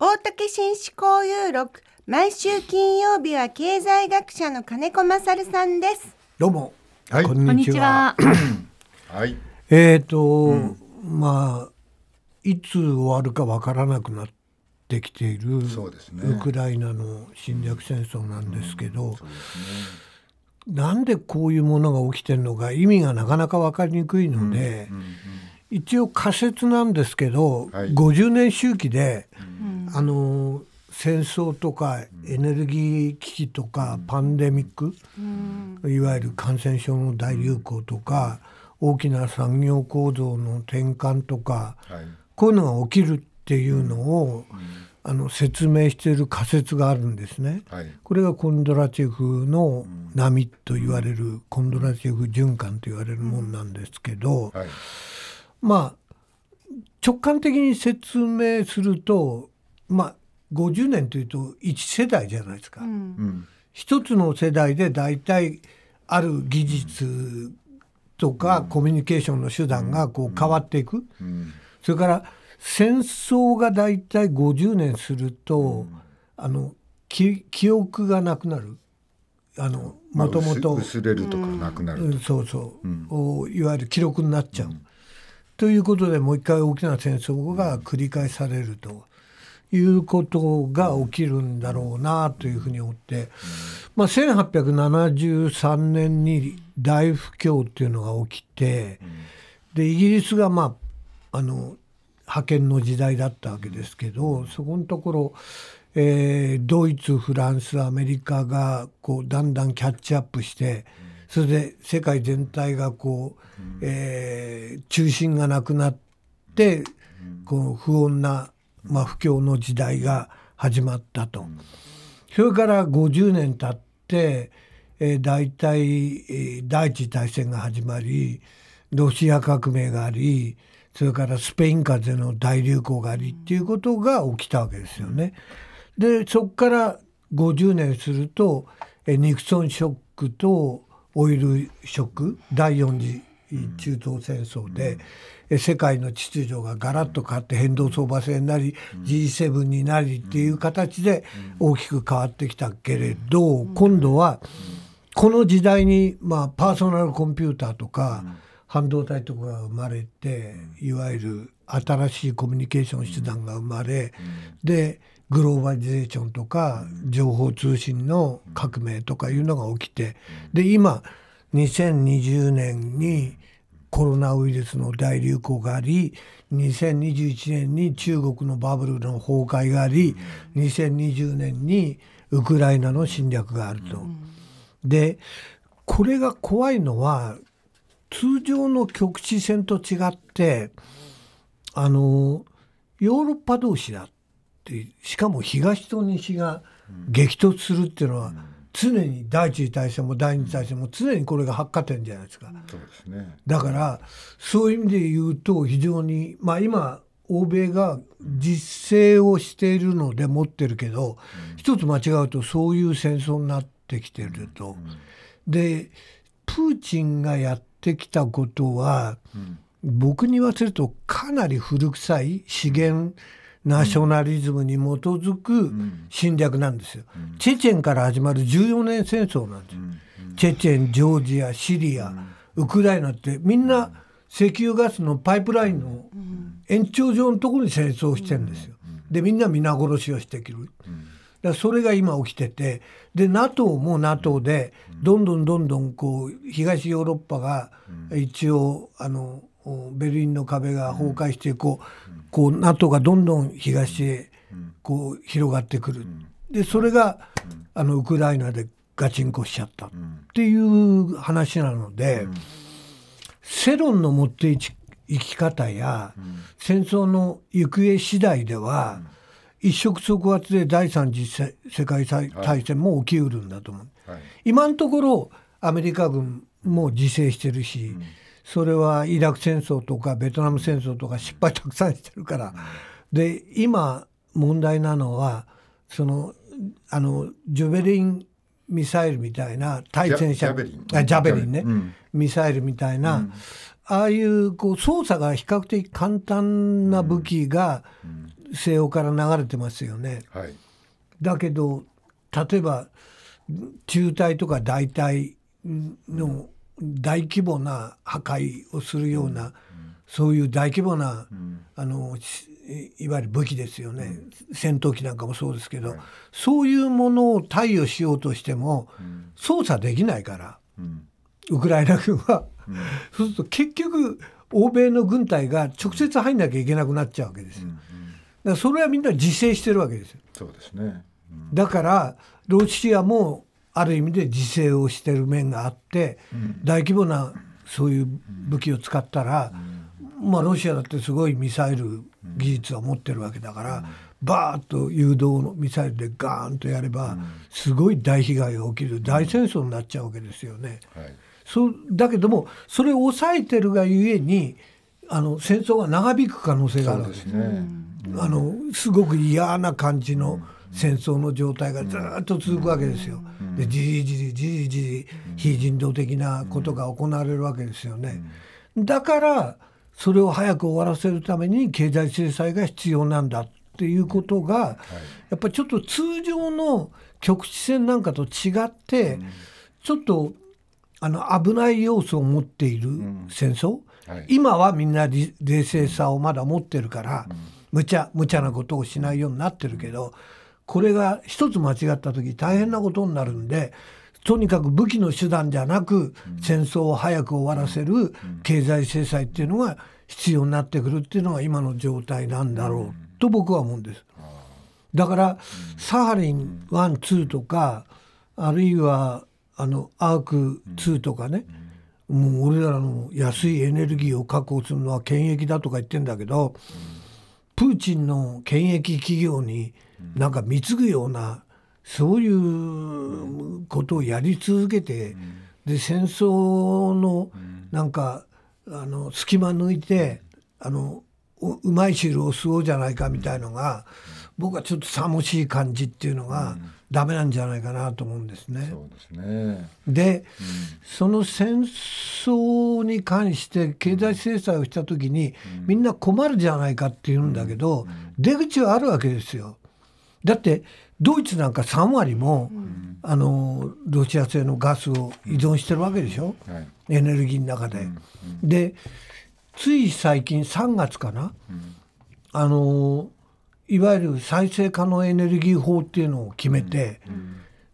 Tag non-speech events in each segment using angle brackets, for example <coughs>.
大竹紳士交友録毎週金曜日は経済学者の金子勝さんですどうも、はい、こんにちは <coughs> はいえっ、ー、と、うん、まあいつ終わるかわからなくなってきている、そうです、ね、ウクライナの侵略戦争なんですけど、うんうね、なんでこういうものが起きてるのか意味がなかなか分かりにくいので、一応仮説なんですけど、はい、50年周期であの戦争とかエネルギー危機とかパンデミック、いわゆる感染症の大流行とか、大きな産業構造の転換とか、はい、こういうのが起きるっていうのを、うん、あの説明している仮説があるんですね、はい、これがコンドラチェフの波と言われる、うん、コンドラチェフ循環と言われるもんなんですけど、うんはい、まあ直感的に説明するとまあ50年というと1世代じゃないですか。うん、一つの世代で大体ある技術とかコミュニケーションの手段がこう変わっていく。それから戦争が大体50年すると、あの記憶がなくなる。あのもともと薄れるとかなくなる、うん、そうそう、うん、いわゆる記録になっちゃう、うん、ということでもう一回大きな戦争が繰り返されるということが起きるんだろうなというふうに思って、まあ、1873年に大不況っていうのが起きてでイギリスがまああの覇権の時代だったわけですけどそこのところ、えー、ドイツフランスアメリカがこうだんだんキャッチアップしてそれで世界全体がこう、えー、中心がなくなってこう不穏なまあ、不況の時代が始まったと。それから50年経って、えー、大体、えー、第一次大戦が始まりロシア革命がありそれからスペイン風邪の大流行がありっていうことが起きたわけですよね。でそこから50年すると、えー、ニクソンショックとオイルショック第4次中東戦争で、うん、世界の秩序がガラッと変わって変動相場制になり、うん、G7 になりっていう形で大きく変わってきたけれど、今度はこの時代に、まあ、パーソナルコンピューターとか、半導体とかが生まれていわゆる新しいコミュニケーション手段が生まれ、でグローバリゼーションとか情報通信の革命とかいうのが起きてで今2020年にコロナウイルスの大流行があり2021年に中国のバブルの崩壊があり2020年にウクライナの侵略があると。でこれが怖いのは通常の局地戦と違ってあのヨーロッパ同士だってしかも東と西が激突するっていうのは、常に第一次大戦も第二次大戦も常にこれが発火点じゃないですか。そうですね、だからそういう意味で言うと非常にまあ今欧米が実勢をしているので持ってるけど、うん、一つ間違うとそういう戦争になってきてると。うん、でプーチンがやってきたことは、うん、僕に言わせるとかなり古臭い資源、ナショナリズムに基づく侵略なんですよ。チェチェンから始まる14年戦争なんですよ。チェチェン、ジョージア、シリア、ウクライナってみんな石油ガスのパイプラインの延長上のところに戦争してるんですよ。でみんな皆殺しをしてくる。だそれが今起きててで NATO も NATO でどんどんどんどんこう東ヨーロッパが一応あのベルリンの壁が崩壊してこう,、こう NATO がどんどん東へこう広がってくる。でそれが、あのウクライナでガチンコしちゃったっていう話なので、世論の持っていき方や、戦争の行方次第では、一触即発で第三次世界大戦も起きうるんだと思う、はい、今のところアメリカ軍も自制してるし、うんそれはイラク戦争とかベトナム戦争とか失敗たくさんしてるから。で今問題なのはそのあのジョベリンミサイルみたいな対戦車ジャベリンね、うん、ミサイルみたいな、うん、ああいうこう操作が比較的簡単な武器が西欧から流れてますよね。うんはい、だけど例えば中隊とか大隊の大規模な破壊をするような、そういう大規模な、あのいわゆる武器ですよね、戦闘機なんかもそうですけど、そういうものを貸与しようとしても、操作できないから、ウクライナ軍は、<laughs> そうすると結局欧米の軍隊が直接入んなきゃいけなくなっちゃうわけですよ。だからそれはみんな自制してるわけですよ。そうですね、だからロシアもある意味で自制をしてる面があって、大規模なそういう武器を使ったら、まあ、ロシアだってすごいミサイル技術は持ってるわけだから、バーッと誘導のミサイルでガーンとやれば、すごい大被害が起きる大戦争になっちゃうわけですよね。そうだけどもそれを抑えてるがゆえにあの戦争が長引く可能性があるんですね。あのすごく嫌な感じの、戦争の状態がずっと続くわけですよ。でじりじりじりじり非人道的なことが行われるわけですよね。だからそれを早く終わらせるために経済制裁が必要なんだっていうことが、やっぱりちょっと通常の局地戦なんかと違って、ちょっとあの危ない要素を持っている戦争、今はみんな冷静さをまだ持ってるから、無茶無茶なことをしないようになってるけど、これが一つ間違った時大変なことになるんでとにかく武器の手段じゃなく戦争を早く終わらせる経済制裁っていうのが必要になってくるっていうのが今の状態なんだろうと僕は思うんです。だからサハリン1、2とかあるいはあのアーク2とかねもう俺らの安いエネルギーを確保するのは権益だとか言ってんだけどプーチンの権益企業になんか貢ぐようなそういうことをやり続けて、で戦争のなんか、あの隙間抜いてあのうまい汁を吸おうじゃないかみたいのが、僕はちょっと寂しい感じっていうのが、ダメなんじゃないかなと思うんですね。で、その戦争に関して経済制裁をした時に、みんな困るじゃないかって言うんだけど、出口はあるわけですよ。だってドイツなんか3割も、うん、あのロシア製のガスを依存してるわけでしょ、はい、エネルギーの中で。うんうん、でつい最近3月かな、あのいわゆる再生可能エネルギー法っていうのを決めて、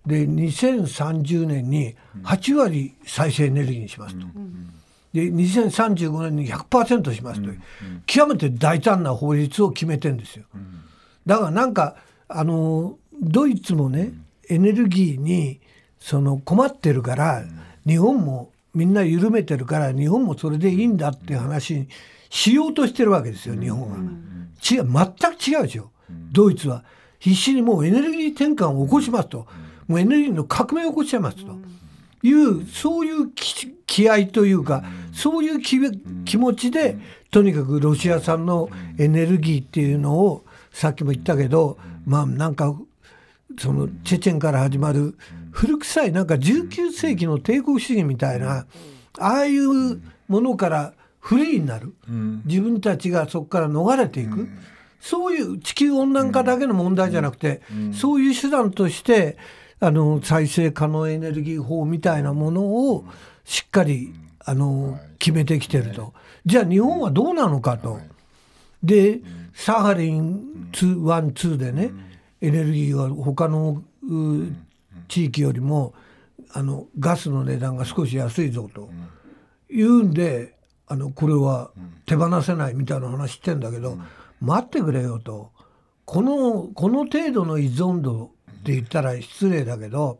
で2030年に8割再生エネルギーにしますと。で2035年に100%しますという、極めて大胆な法律を決めてんですよ。だからなんかあのドイツもね、エネルギーにその困ってるから、日本もみんな緩めてるから日本もそれでいいんだっていう話にしようとしてるわけですよ日本は。違う全く違うでしょドイツは必死にもうエネルギー転換を起こしますともうエネルギーの革命を起こしちゃいますというそういう気合というかそういう気持ちでとにかくロシア産のエネルギーっていうのをさっきも言ったけど、まあなんかそのチェチェンから始まる古臭いなんか19世紀の帝国主義みたいなああいうものからフリーになる、自分たちがそこから逃れていく、そういう地球温暖化だけの問題じゃなくて、そういう手段としてあの再生可能エネルギー法みたいなものをしっかりあの決めてきてると。じゃあ日本はどうなのかと。でサハリン1 2でね、エネルギーは他の地域よりもあのガスの値段が少し安いぞと言うんであのこれは手放せないみたいな話してんだけど、待ってくれよとこのこの程度の依存度って言ったら失礼だけど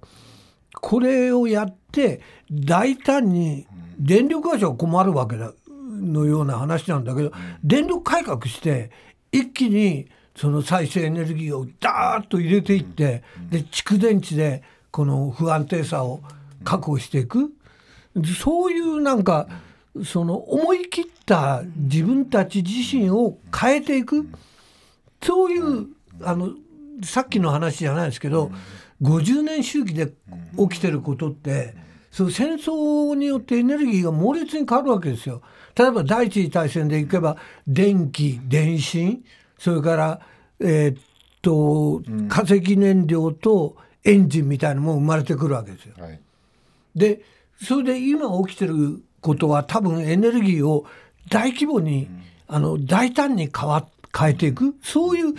これをやって大胆に電力会社は困るわけだのような話なんだけど電力改革して一気にその再生エネルギーをダーッと入れていって、で蓄電池でこの不安定さを確保していく、そういうなんかその思い切った自分たち自身を変えていくそういうあのさっきの話じゃないですけど50年周期で起きてることってその戦争によってエネルギーが猛烈に変わるわけですよ。例えば第一次大戦でいけば電気電信それからえー、っと化石燃料とエンジンみたいなも生まれてくるわけですよ。はい、でそれで今起きてることは多分エネルギーを大規模に、あの大胆に変わ変えていくそういう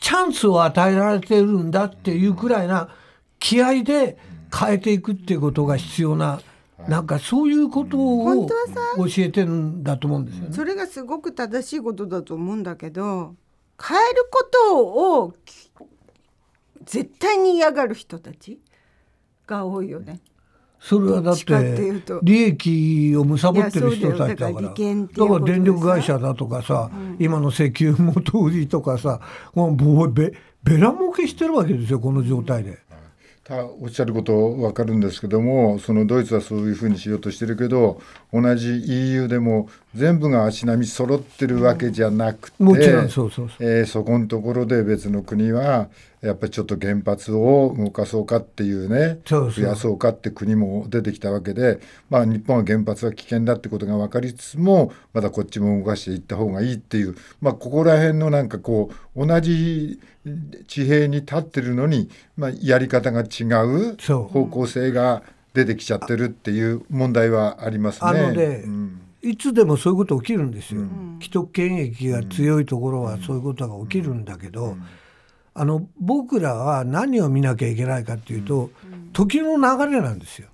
チャンスを与えられてるんだっていうくらいな気合で変えていくっていうことが必要ななんかそういうことを教えてんだと思うんですよね。それがすごく正しいことだと思うんだけど変えることを絶対に嫌がる人たちが多いよね。それはだって利益を貪ってる人たちだからだから電力会社だとかさ、今の石油元売りとかさもうべべらもけしてるわけですよこの状態で。おっしゃること分かるんですけどもそのドイツはそういうふうにしようとしてるけど同じ EU でも全部が足並み揃ってるわけじゃなくて、もちろんそこのところで別の国はやっぱりちょっと原発を動かそうかっていうね増やそうかって国も出てきたわけで、まあ、日本は原発は危険だってことが分かりつつもまだこっちも動かしていった方がいいっていう、まあ、ここら辺のなんかこう同じ地平に立ってるのに、まあ、やり方が違う方向性が出てきちゃってるっていう問題はありますね。あのね、うん、いつでもそういうこと起きるんですよ、うん、既得権益が強いところはそういうことが起きるんだけど、あの僕らは何を見なきゃいけないかっていうと、時の流れなんですよ。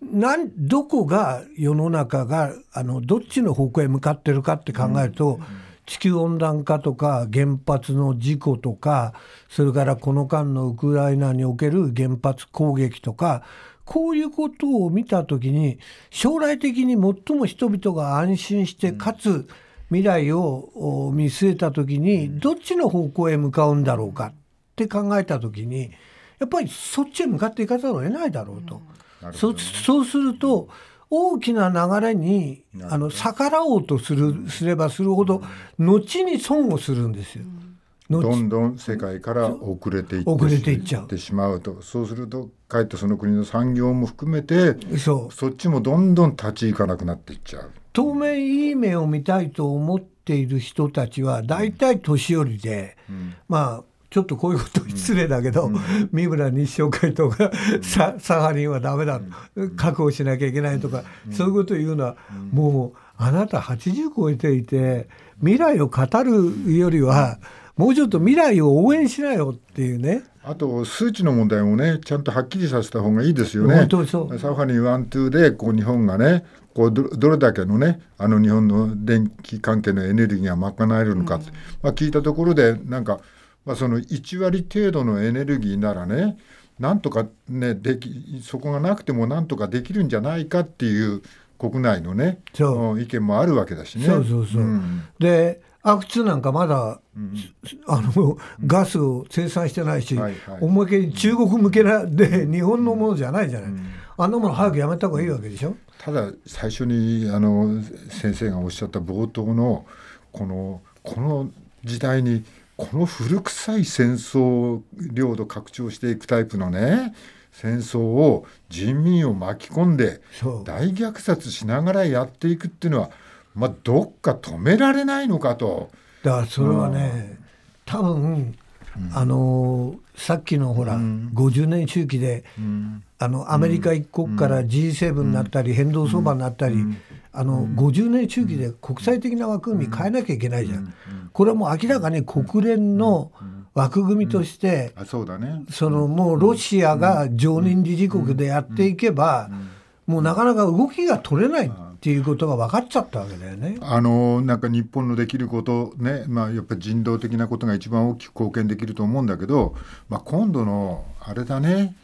なんどこが世の中があのどっちの方向へ向かってるかって考えると、地球温暖化とか原発の事故とかそれからこの間のウクライナにおける原発攻撃とかこういうことを見た時に将来的に最も人々が安心してかつ未来を見据えた時にどっちの方向へ向かうんだろうかって考えた時にやっぱりそっちへ向かっていかざるを得ないだろうと。うんね、そそうすると大きな流れにあの逆らおうとするすればするほど後に損をするんですよ。うんどんどん世界から遅れていってしまうとそうするとかえってその国の産業も含めてそっちもどんどん立ち行かなくなっていっちゃう。当面いい目を見たいと思っている人たちは大体年寄りで、うん、まあちょっとこういうこと失礼だけど、うん、三村日照会とか、うん、サハリンはダメだ、うん、確保しなきゃいけないとか、そういうことを言うのは、もうあなた80超えていて未来を語るよりは、もうちょっと未来を応援しなよっていうね。あと数値の問題もねちゃんとはっきりさせた方がいいですよね。サファリサリン1、2でこう日本がねこうどれだけのねあの日本の電気関係のエネルギーが賄えるのか、うん、まあ、聞いたところでなんか、まあ、その1割程度のエネルギーならねなんとかねできそこがなくてもなんとかできるんじゃないかっていう国内のね意見もあるわけだしね。そうそうそう、うん、でアクツなんかまだ、うん、あのガスを生産してないし、は思いっきり中国向けなで、日本のものじゃないじゃない、うん、あんなもの早くやめた方がいいわけでしょただ最初にあの先生がおっしゃった冒頭のこのこの時代にこの古臭い戦争領土拡張していくタイプのね戦争を人民を巻き込んで大虐殺しながらやっていくっていうのはまあ、どっか止められないのかと。だからそれはね、多分あのー、さっきのほら、うん、50年周期で、うん、あのアメリカ一国から G7 になったり、うん、変動相場になったり、うん、あの50年周期で国際的な枠組み変えなきゃいけないじゃん、これはもう明らかに国連の枠組みとして、もうロシアが常任理事国でやっていけば、もうなかなか動きが取れない。っていうことが分かっちゃったわけだよね。あのなんか日本のできることね、まあ、やっぱり人道的なことが一番大きく貢献できると思うんだけど、まあ、今度のあれだね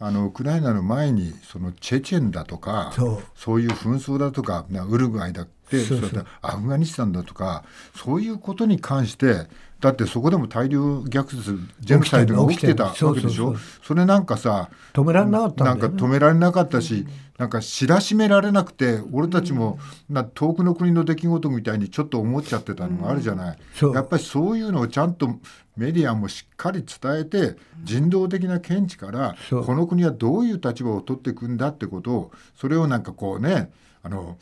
あのウクライナの前にそのチェチェンだとかそういう紛争だとかウルグアイだ、そうそうアフガニスタンだとかそういうことに関してだってそこでも大量虐殺ジェノサイドが起きてたわけでしょそれなんかさ止められなかった、ね、なんか止められなかったし、なんか知らしめられなくて俺たちもな遠くの国の出来事みたいにちょっと思っちゃってたのがあるじゃない、うん、やっぱりそういうのをちゃんとメディアもしっかり伝えて人道的な見地からこの国はどういう立場を取っていくんだってことをそれをなんかこうねあの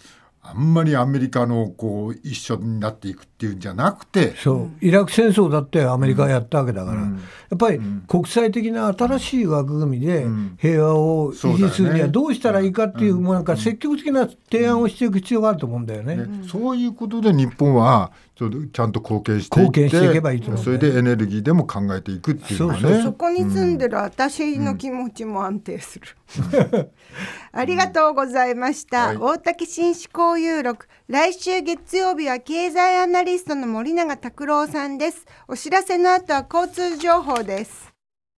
あんまりアメリカのこう一緒になっていくっていうんじゃなくてそうイラク戦争だってアメリカがやったわけだから、うん、やっぱり国際的な新しい枠組みで平和を維持するにはどうしたらいいかっていう,、もうなんか積極的な提案をしていく必要があると思うんだよね。ねそういうことで日本はちゃんと貢献して貢献していけばいいと、ね、それでエネルギーでも考えていくっていうねそうそこに住んでる私の気持ちも安定する、うん、ありがとうございました、うんはい、大滝新士考有録来週月曜日は経済アナリストの森永卓郎さんですお知らせの後は交通情報です